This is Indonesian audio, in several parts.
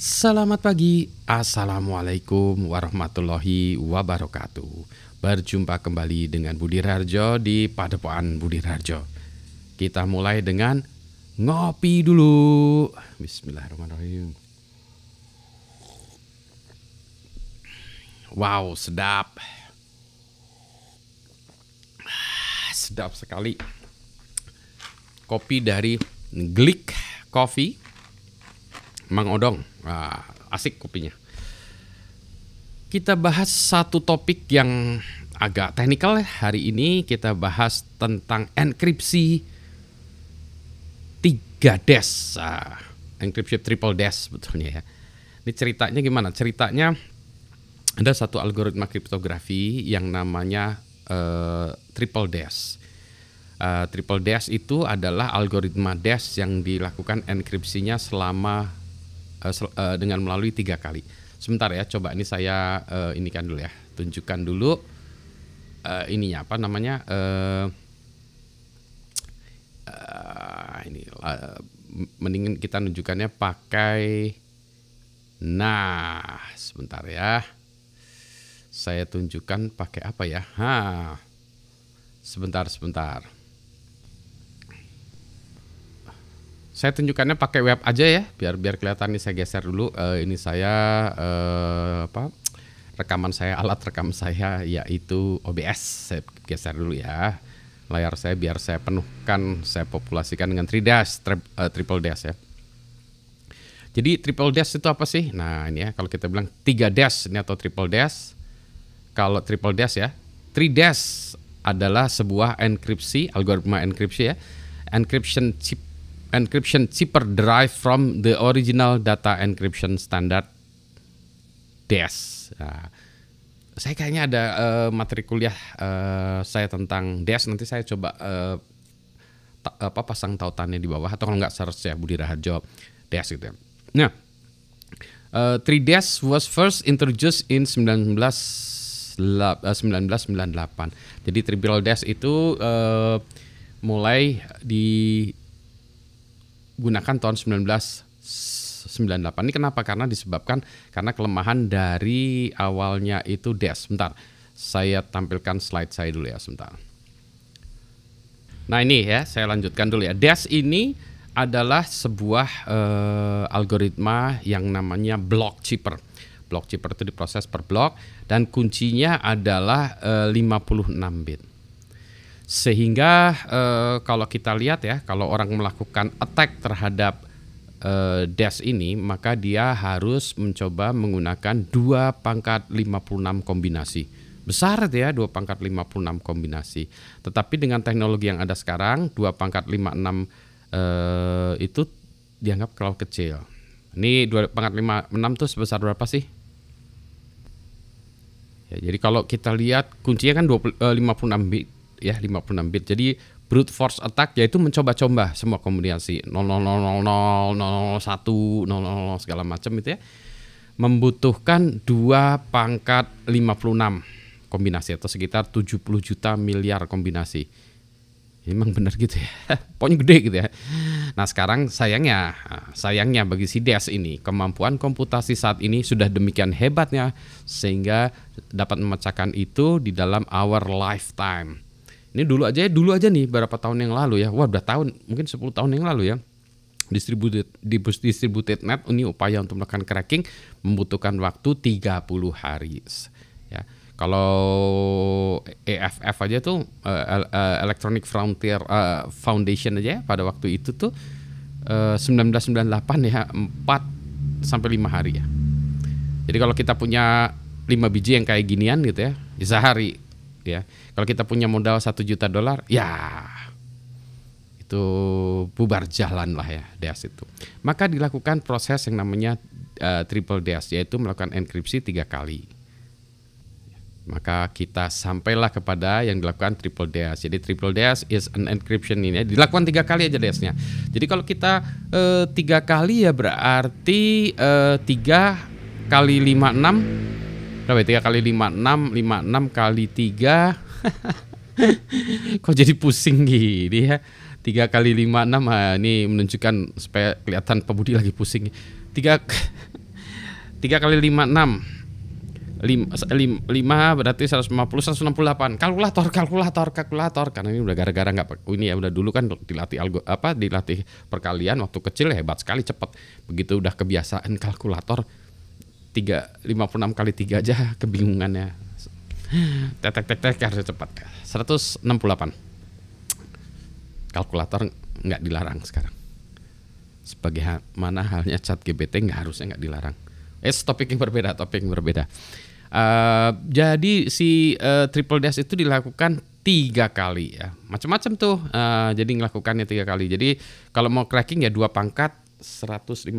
Selamat pagi, Assalamualaikum warahmatullahi wabarakatuh Berjumpa kembali dengan Budi Rarjo di Padepokan Budi Rarjo Kita mulai dengan ngopi dulu Bismillahirrahmanirrahim Wow, sedap ah, Sedap sekali Kopi dari Glik Coffee Mang Odong Wah, asik kopinya. Kita bahas satu topik yang agak teknikal ya hari ini kita bahas tentang enkripsi tiga des. Ah, enkripsi triple des betulnya ya. Ini ceritanya gimana? Ceritanya ada satu algoritma kriptografi yang namanya uh, triple des. Uh, ah, triple des itu adalah algoritma des yang dilakukan enkripsinya selama Eh, eh, dengan melalui tiga kali. Sebentar ya, coba ini saya uh, kan dulu ya, tunjukkan dulu uh, ininya apa namanya uh, uh, ini uh, mendingin kita nunjukkannya pakai nah sebentar ya saya tunjukkan pakai apa ya ha sebentar sebentar Saya tunjukkannya pakai web aja ya, biar biar kelihatan nih saya geser dulu. Uh, ini saya uh, apa? Rekaman saya, alat rekam saya yaitu OBS. Saya geser dulu ya layar saya biar saya penuhkan, saya populasikan dengan 3 dash, tri, uh, eh, triple dash ya. Jadi triple dash itu apa sih? Nah ini ya kalau kita bilang tiga dash ini atau triple dash. Kalau triple dash ya, 3 dash adalah sebuah enkripsi, algoritma enkripsi ya. Encryption chip encryption cheaper derived from the original data encryption standard DS. Nah, saya kayaknya ada uh, materi kuliah uh, saya tentang DS nanti saya coba uh, ta apa pasang tautannya di bawah atau kalau nggak search ya Budi Raharjo DES gitu ya. Nah, uh, 3DS was first introduced in 19 1998. Jadi Trivial DES itu uh, mulai di gunakan tahun 1998 ini kenapa? Karena disebabkan karena kelemahan dari awalnya itu DES. Sebentar, saya tampilkan slide saya dulu ya sebentar. Nah ini ya, saya lanjutkan dulu ya. DES ini adalah sebuah uh, algoritma yang namanya block chipper. Block chipper itu diproses per blok dan kuncinya adalah eh, uh, 56 bit sehingga uh, kalau kita lihat ya kalau orang melakukan attack terhadap uh, dash ini maka dia harus mencoba menggunakan dua pangkat 56 kombinasi besar ya dua pangkat 56 kombinasi tetapi dengan teknologi yang ada sekarang dua pangkat 56 uh, eh, itu dianggap kalau kecil ini dua pangkat 56 itu sebesar berapa sih ya, jadi kalau kita lihat kuncinya kan 20, uh, 56 bit ya 56 bit. Jadi brute force attack yaitu mencoba-coba semua kombinasi 0000 nol nol segala macam itu ya membutuhkan dua pangkat 56 kombinasi atau sekitar 70 juta miliar kombinasi. Emang benar gitu ya. Pokoknya gede gitu ya. Nah, sekarang sayangnya sayangnya bagi si DS ini, kemampuan komputasi saat ini sudah demikian hebatnya sehingga dapat memecahkan itu di dalam our lifetime ini dulu aja ya, dulu aja nih berapa tahun yang lalu ya. Wah, udah tahun, mungkin 10 tahun yang lalu ya. Distributed, distributed net ini upaya untuk melakukan cracking membutuhkan waktu 30 hari ya kalau EFF aja tuh eh, eh, Electronic Frontier Foundation aja ya, pada waktu itu tuh 1998 ya 4 sampai 5 hari ya jadi kalau kita punya 5 biji yang kayak ginian gitu ya sehari ya. Kalau kita punya modal satu juta dolar, ya itu bubar jalan lah ya DAS itu. Maka dilakukan proses yang namanya uh, triple DAS yaitu melakukan enkripsi tiga kali. Maka kita sampailah kepada yang dilakukan triple DAS. Jadi triple DAS is an encryption ini ya. dilakukan tiga kali aja DAS-nya. Jadi kalau kita uh, tiga kali ya berarti uh, tiga kali lima enam berapa ya? 3 kali 56, 56 kali 3. Kok jadi pusing gini ya? 3 kali 56 nah, ini menunjukkan supaya kelihatan Pak Budi lagi pusing. 3 3 kali 56 5, 5 berarti 150 168 kalkulator kalkulator kalkulator karena ini udah gara-gara nggak -gara ini ya udah dulu kan dilatih algo apa dilatih perkalian waktu kecil hebat sekali cepat begitu udah kebiasaan kalkulator tiga lima puluh enam kali tiga aja kebingungannya tek tek tek seratus harus cepat delapan kalkulator nggak dilarang sekarang sebagai ha mana halnya chat GPT nggak harusnya nggak dilarang eh topik yang berbeda topik yang berbeda uh, jadi si uh, triple dash itu dilakukan tiga kali ya macam-macam tuh uh, jadi ngelakukannya tiga kali jadi kalau mau cracking ya dua pangkat 150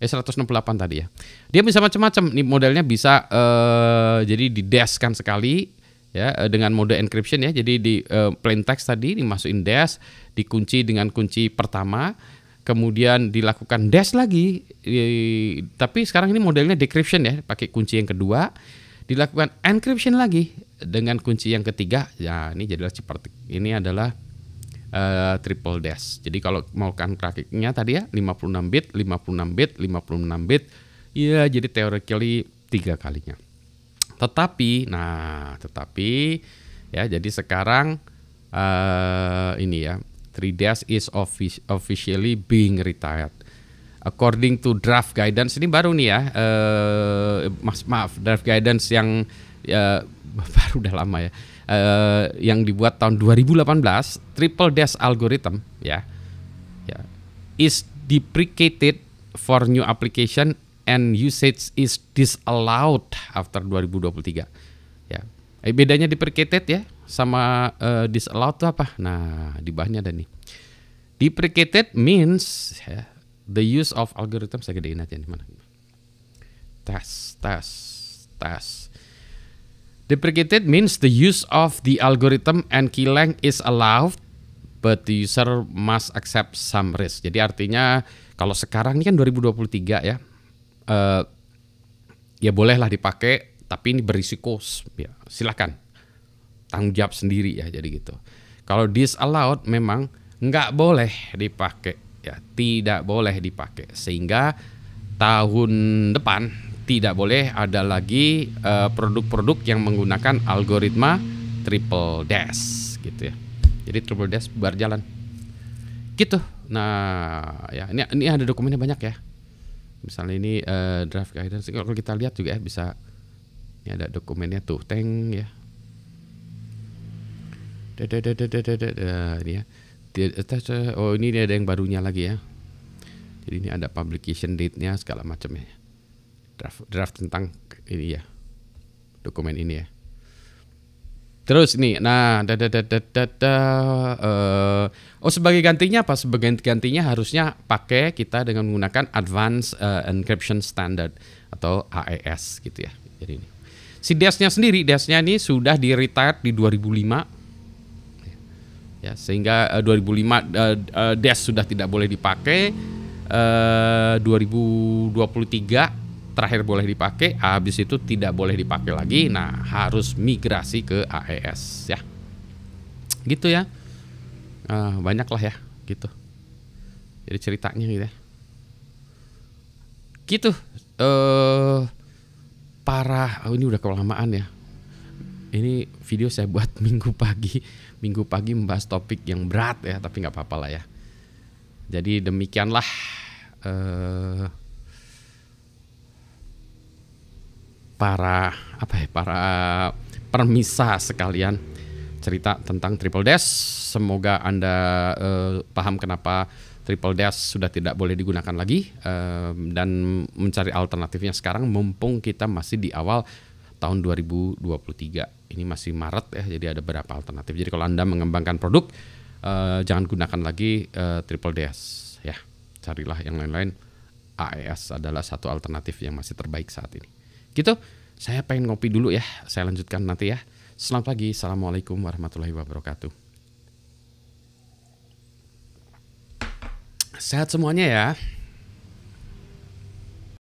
Eh 168 tadi ya. Dia bisa macam-macam nih modelnya bisa uh, jadi di dash kan sekali ya eh, dengan mode encryption ya. Jadi di uh, plain text tadi dimasukin dash, dikunci dengan kunci pertama, kemudian dilakukan dash lagi. Di, tapi sekarang ini modelnya decryption ya, pakai kunci yang kedua, dilakukan encryption lagi dengan kunci yang ketiga. Ya, ini jadilah seperti ini adalah uh, triple dash. Jadi kalau mau kan grafiknya tadi ya 56 bit, 56 bit, 56 bit. Iya, jadi teoretically tiga kalinya. Tetapi, nah, tetapi ya jadi sekarang uh, ini ya 3 dash is officially being retired. According to draft guidance ini baru nih ya, uh, maaf draft guidance yang uh, baru udah lama ya Eh, yang dibuat tahun 2018 triple dash algorithm ya ya is deprecated for new application and usage is disallowed after 2023 ya eh, bedanya deprecated ya sama uh, disallowed itu apa nah di bawahnya ada nih deprecated means ya, the use of algorithm saya gedein aja nih mana tes tes tes Deprecated means the use of the algorithm and key length is allowed but the user must accept some risk. Jadi artinya kalau sekarang ini kan 2023 ya. Uh, ya bolehlah dipakai tapi ini berisiko ya silahkan tanggung jawab sendiri ya jadi gitu kalau disallowed memang nggak boleh dipakai ya tidak boleh dipakai sehingga tahun depan tidak boleh ada lagi eh, produk-produk uh, yang menggunakan algoritma triple dash gitu ya. Jadi triple dash berjalan. Gitu. Nah, ya ini ini ada dokumennya banyak ya. Misalnya ini uh, draft guidance kalau kita lihat juga ya bisa ini ada dokumennya tuh, teng ya. Ini ya. Oh ini ada yang barunya lagi ya. Jadi ini ada publication date-nya segala macam ya draft draft tentang ini ya dokumen ini ya. Terus nih, nah, da, da, da, da, da, da, eh, oh sebagai gantinya apa? Sebagai gantinya harusnya pakai kita dengan menggunakan Advanced uh, Encryption Standard atau AES gitu ya. Jadi ini. Si das e sendiri, DAS-nya e ini sudah di retired di 2005. Ya, sehingga uh, 2005 uh, uh, DAS sudah tidak boleh dipakai. Eh, uh, 2023 terakhir boleh dipakai, habis itu tidak boleh dipakai lagi. Nah, harus migrasi ke AES ya. Gitu ya. Uh, eh, banyak ya, gitu. Jadi ceritanya gitu ya. Gitu. Eh uh, parah. Oh, ini udah kelamaan ya. Ini video saya buat minggu pagi. Minggu pagi membahas topik yang berat ya, tapi nggak apa-apa lah ya. Jadi demikianlah eh uh, para apa ya para permisa sekalian cerita tentang triple dash. Semoga anda uh, paham kenapa triple dash sudah tidak boleh digunakan lagi uh, dan mencari alternatifnya sekarang mumpung kita masih di awal tahun 2023 ini masih Maret ya jadi ada beberapa alternatif jadi kalau anda mengembangkan produk uh, jangan gunakan lagi uh, triple dash ya carilah yang lain-lain AES adalah satu alternatif yang masih terbaik saat ini. Gitu, saya pengen ngopi dulu ya. Saya lanjutkan nanti ya. Selamat pagi. Assalamualaikum warahmatullahi wabarakatuh. Sehat semuanya ya.